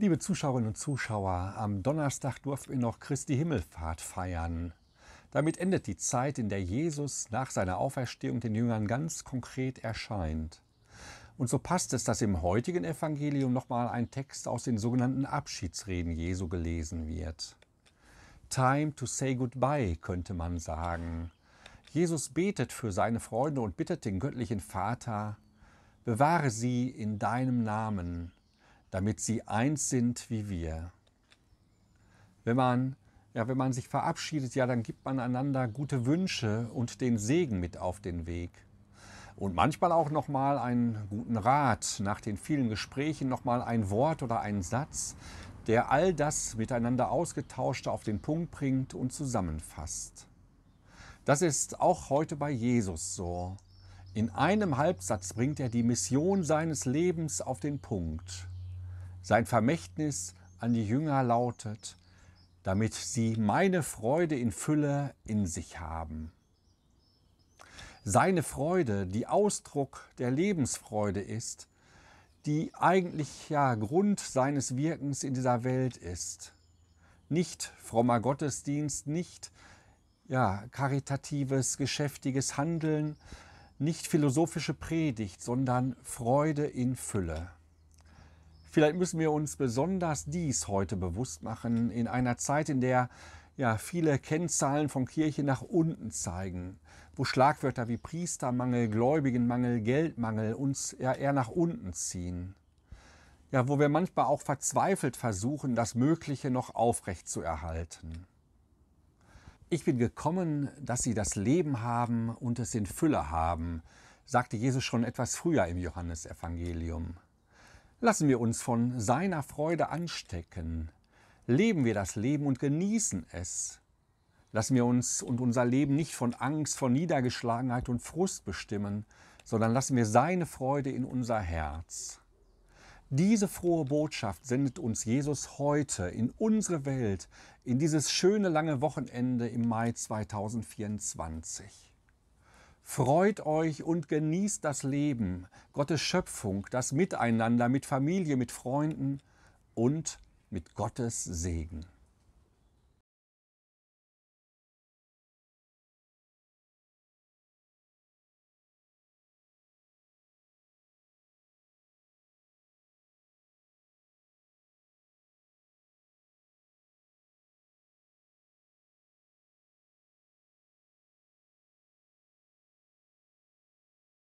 Liebe Zuschauerinnen und Zuschauer, am Donnerstag durften wir noch Christi Himmelfahrt feiern. Damit endet die Zeit, in der Jesus nach seiner Auferstehung den Jüngern ganz konkret erscheint. Und so passt es, dass im heutigen Evangelium nochmal ein Text aus den sogenannten Abschiedsreden Jesu gelesen wird. Time to say goodbye, könnte man sagen. Jesus betet für seine Freunde und bittet den göttlichen Vater, bewahre sie in deinem Namen, damit sie eins sind wie wir. Wenn man, ja, wenn man sich verabschiedet, ja, dann gibt man einander gute Wünsche und den Segen mit auf den Weg. Und manchmal auch nochmal einen guten Rat, nach den vielen Gesprächen nochmal ein Wort oder einen Satz, der all das miteinander ausgetauschte auf den Punkt bringt und zusammenfasst. Das ist auch heute bei Jesus so. In einem Halbsatz bringt er die Mission seines Lebens auf den Punkt. Sein Vermächtnis an die Jünger lautet, damit sie meine Freude in Fülle in sich haben. Seine Freude, die Ausdruck der Lebensfreude ist, die eigentlich ja Grund seines Wirkens in dieser Welt ist. Nicht frommer Gottesdienst, nicht ja, karitatives, geschäftiges Handeln, nicht philosophische Predigt, sondern Freude in Fülle. Vielleicht müssen wir uns besonders dies heute bewusst machen, in einer Zeit, in der ja, viele Kennzahlen von Kirche nach unten zeigen, wo Schlagwörter wie Priestermangel, Gläubigenmangel, Geldmangel uns ja eher nach unten ziehen. Ja, wo wir manchmal auch verzweifelt versuchen, das Mögliche noch aufrecht zu erhalten. Ich bin gekommen, dass sie das Leben haben und es in Fülle haben, sagte Jesus schon etwas früher im Johannesevangelium. Lassen wir uns von seiner Freude anstecken. Leben wir das Leben und genießen es. Lassen wir uns und unser Leben nicht von Angst, von Niedergeschlagenheit und Frust bestimmen, sondern lassen wir seine Freude in unser Herz. Diese frohe Botschaft sendet uns Jesus heute in unsere Welt, in dieses schöne lange Wochenende im Mai 2024. Freut euch und genießt das Leben, Gottes Schöpfung, das Miteinander mit Familie, mit Freunden und mit Gottes Segen.